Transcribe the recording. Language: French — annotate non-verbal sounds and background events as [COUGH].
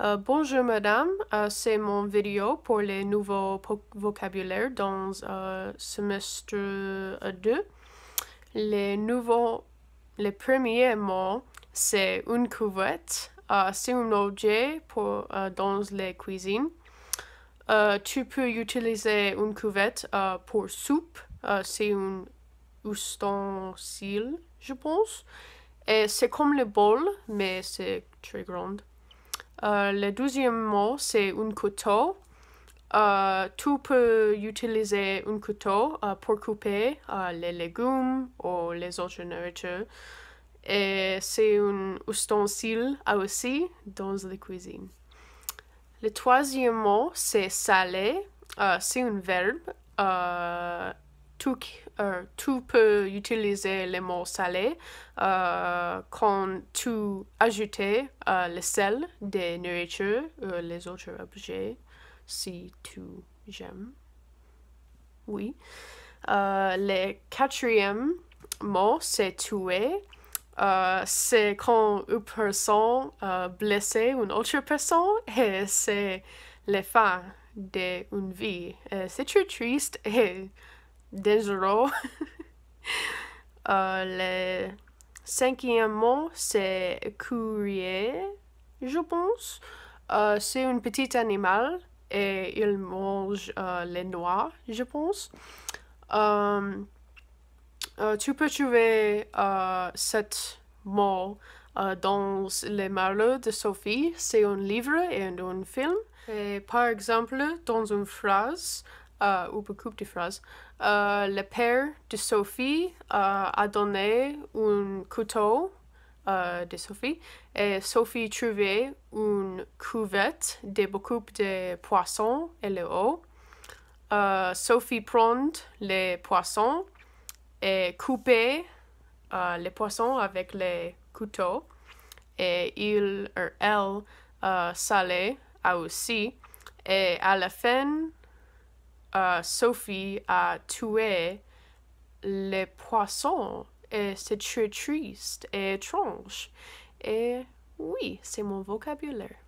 Euh, bonjour madame, euh, c'est mon vidéo pour les nouveaux vocabulaires dans euh, semestre 2. Euh, les nouveaux, les premiers mots, c'est une couvette, c'est un objet pour, dans les cuisines. tu peux utiliser une couvette pour soupe, c'est un ustensile, je pense. Et c'est comme le bol, mais c'est très grand. Euh, le deuxième mot, c'est un couteau. Euh, Tout peut utiliser un couteau euh, pour couper les légumes ou les autres nourritures. Et c'est un ustensile aussi dans la cuisine. Le troisième mot, c'est salé. c'est un verbe. Euh, tout peut utiliser le mots salé euh, quand tu ajoutes euh, le sel des nourritures euh, les autres objets si tu j'aime. Oui. le quatrième mot, c'est tuer. c'est quand une personne blessé une autre personne [LAUGHS] et c'est la fin d'une vie. c'est très triste et Désolé. [LAUGHS] euh, le cinquième mot, c'est courrier, je pense. Euh, c'est un petit animal et il mange euh, les noix, je pense. Euh, tu peux trouver cet mot dans Les Malheurs de Sophie. C'est un livre et un film. Et par exemple, dans une phrase, euh, ou beaucoup de phrases. Euh, le père de Sophie euh, a donné un couteau de Sophie et Sophie trouvait une cuvette de beaucoup de poissons et le eau. Sophie prend les poissons et coupe les poissons avec les couteaux et il ou er, elle salait aussi. Et à la fin, euh, Sophie a tué les poissons et c'est très triste et étrange. Et oui, c'est mon vocabulaire.